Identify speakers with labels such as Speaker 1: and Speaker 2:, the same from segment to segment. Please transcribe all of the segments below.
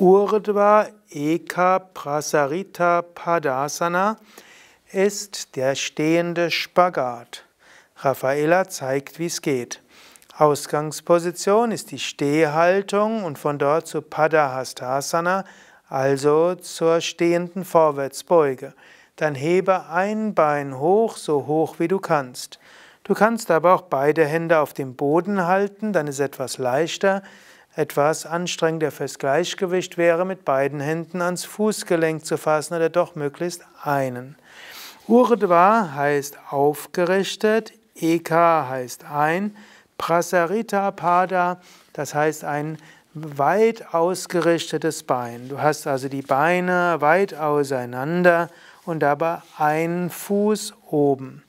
Speaker 1: Urdhva Eka Prasarita Padasana ist der stehende Spagat. Raffaella zeigt, wie es geht. Ausgangsposition ist die Stehhaltung und von dort zu Padahastasana, also zur stehenden Vorwärtsbeuge. Dann hebe ein Bein hoch, so hoch wie du kannst. Du kannst aber auch beide Hände auf dem Boden halten, dann ist etwas leichter etwas anstrengender fürs Gleichgewicht wäre, mit beiden Händen ans Fußgelenk zu fassen oder doch möglichst einen. Urdhva heißt aufgerichtet, Eka heißt ein, Prasarita Pada, das heißt ein weit ausgerichtetes Bein. Du hast also die Beine weit auseinander und dabei einen Fuß oben.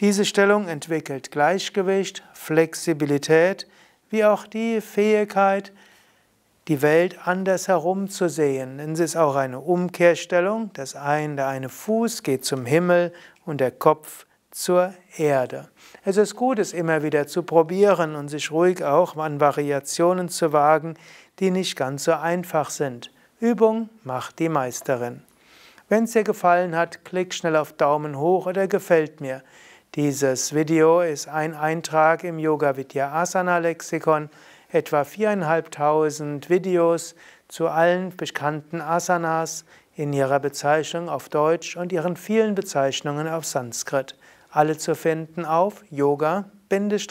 Speaker 1: Diese Stellung entwickelt Gleichgewicht, Flexibilität, wie auch die Fähigkeit, die Welt anders herum zu sehen. Denn es ist auch eine Umkehrstellung, das eine, der eine Fuß geht zum Himmel und der Kopf zur Erde. Es ist gut, es immer wieder zu probieren und sich ruhig auch an Variationen zu wagen, die nicht ganz so einfach sind. Übung macht die Meisterin. Wenn es dir gefallen hat, klick schnell auf Daumen hoch oder gefällt mir. Dieses Video ist ein Eintrag im Yoga Vidya Asana Lexikon, etwa 4.500 Videos zu allen bekannten Asanas in ihrer Bezeichnung auf Deutsch und ihren vielen Bezeichnungen auf Sanskrit. Alle zu finden auf yoga-vidya.de